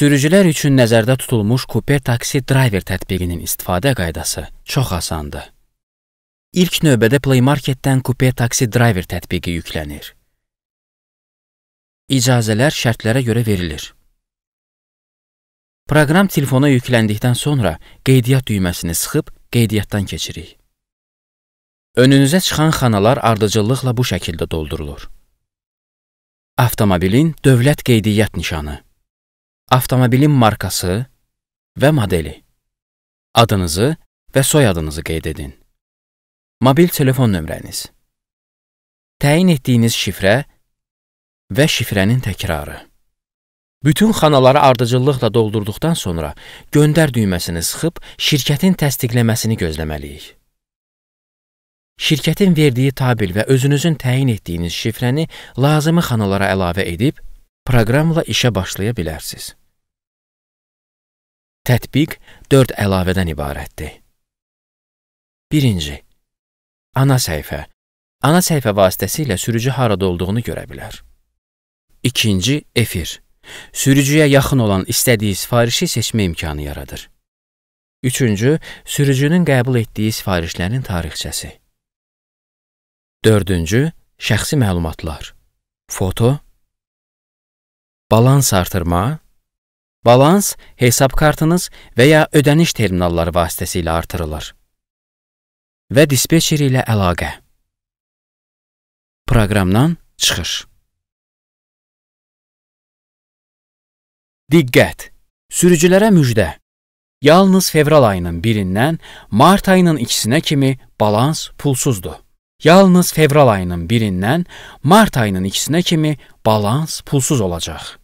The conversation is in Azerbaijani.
Sürücülər üçün nəzərdə tutulmuş kupe taksi driver tətbiqinin istifadə qaydası çox asandır. İlk növbədə Play Market-dən kupe taksi driver tətbiqi yüklənir. İcazələr şərtlərə görə verilir. Proqram telefona yükləndikdən sonra qeydiyyat düyməsini sıxıb qeydiyyatdan keçirik. Önünüzə çıxan xanalar ardıcıllıqla bu şəkildə doldurulur. Avtomobilin dövlət qeydiyyat nişanı avtomobilin markası və modeli, adınızı və soyadınızı qeyd edin. Mobil telefon nömrəniz, təyin etdiyiniz şifrə və şifrənin təkrarı. Bütün xanaları ardıcıllıqla doldurduqdan sonra göndər düyməsini sıxıb şirkətin təsdiqləməsini gözləməliyik. Şirkətin verdiyi tabel və özünüzün təyin etdiyiniz şifrəni lazımi xanalara əlavə edib proqramla işə başlaya bilərsiniz. Tətbiq dörd əlavədən ibarətdir. Birinci, ana səhifə. Ana səhifə vasitəsilə sürücü harada olduğunu görə bilər. İkinci, efir. Sürücüyə yaxın olan istədiyi sifarişi seçmə imkanı yaradır. Üçüncü, sürücünün qəbul etdiyi sifarişlərin tarixçəsi. Dördüncü, şəxsi məlumatlar. Foto, balans artırma, Balans hesab kartınız və ya ödəniş terminalları vasitəsilə artırılır. Və dispetçer ilə əlaqə. Proqramdan çıxış. Diqqət! Sürücülərə müjdə. Yalnız fevral ayının 1-dən mart ayının 2-sinə kimi balans pulsuzdur. Yalnız fevral ayının 1-dən mart ayının 2-sinə kimi balans pulsuz olacaq.